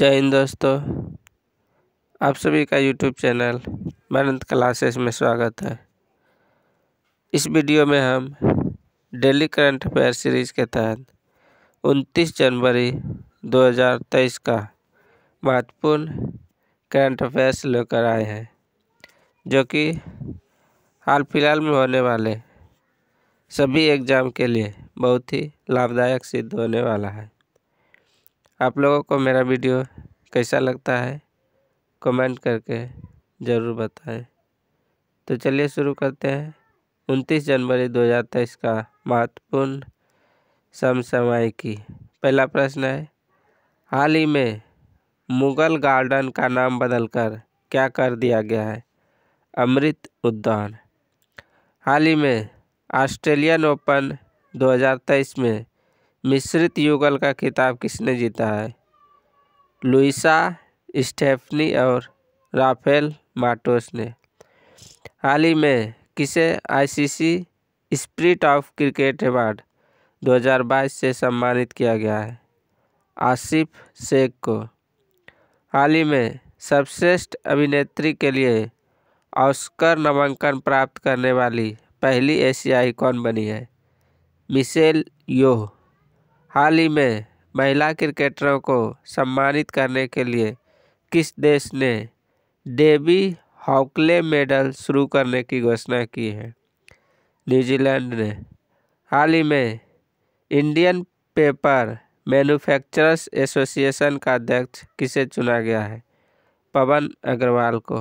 जय हिंद दोस्तों आप सभी का यूट्यूब चैनल मनंत क्लासेस में स्वागत है इस वीडियो में हम डेली करंट अफेयर सीरीज के तहत 29 जनवरी 2023 का महत्वपूर्ण करंट अफेयर्स लेकर आए हैं जो कि हाल फिलहाल में होने वाले सभी एग्ज़ाम के लिए बहुत ही लाभदायक सिद्ध होने वाला है आप लोगों को मेरा वीडियो कैसा लगता है कमेंट करके ज़रूर बताएं तो चलिए शुरू करते हैं उनतीस जनवरी 2023 का महत्वपूर्ण समसमय की पहला प्रश्न है हाल ही में मुगल गार्डन का नाम बदलकर क्या कर दिया गया है अमृत उद्यान हाल ही में ऑस्ट्रेलियन ओपन 2023 में मिश्रित युगल का खिताब किसने जीता है लुइसा स्टेफनी और राफेल माटोस ने हाल ही में किसे ICC spirit of cricket award 2022 से सम्मानित किया गया है आसिफ शेख को हाल ही में सर्वश्रेष्ठ अभिनेत्री के लिए ऑस्कर नामांकन प्राप्त करने वाली पहली एशियाई कौन बनी है मिसेल योह हाल ही में महिला क्रिकेटरों को सम्मानित करने के लिए किस देश ने डेबी हॉकले मेडल शुरू करने की घोषणा की है न्यूजीलैंड ने हाल ही में इंडियन पेपर मैन्युफैक्चरर्स एसोसिएशन का अध्यक्ष किसे चुना गया है पवन अग्रवाल को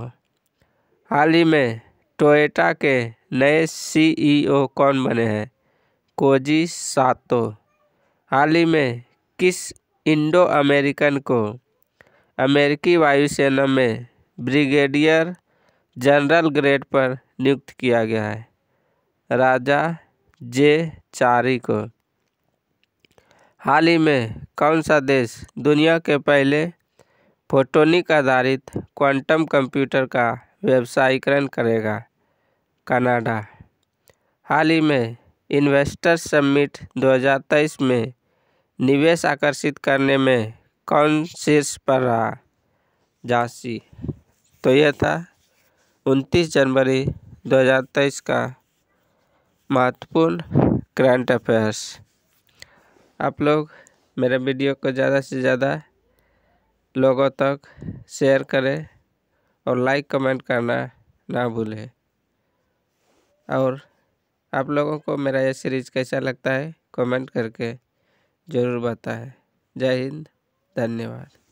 हाल ही में टोयोटा के नए सीईओ कौन बने हैं कोजी सातो हाल ही में किस इंडो अमेरिकन को अमेरिकी वायुसेना में ब्रिगेडियर जनरल ग्रेड पर नियुक्त किया गया है राजा जे चारी को हाल ही में कौन सा देश दुनिया के पहले फोटोनिक आधारित क्वांटम कंप्यूटर का व्यवसायीकरण करेगा कनाडा हाल ही में इन्वेस्टर्स समिट दो हजार तेईस में निवेश आकर्षित करने में कौन शीर्ष पर रहा झांसी तो यह था उनतीस जनवरी दो हजार तेईस का महत्वपूर्ण करंट अफेयर्स आप लोग मेरे वीडियो को ज़्यादा से ज़्यादा लोगों तक शेयर करें और लाइक कमेंट करना ना भूलें और आप लोगों को मेरा यह सीरीज़ कैसा लगता है कमेंट करके ज़रूर बताएं जय हिंद धन्यवाद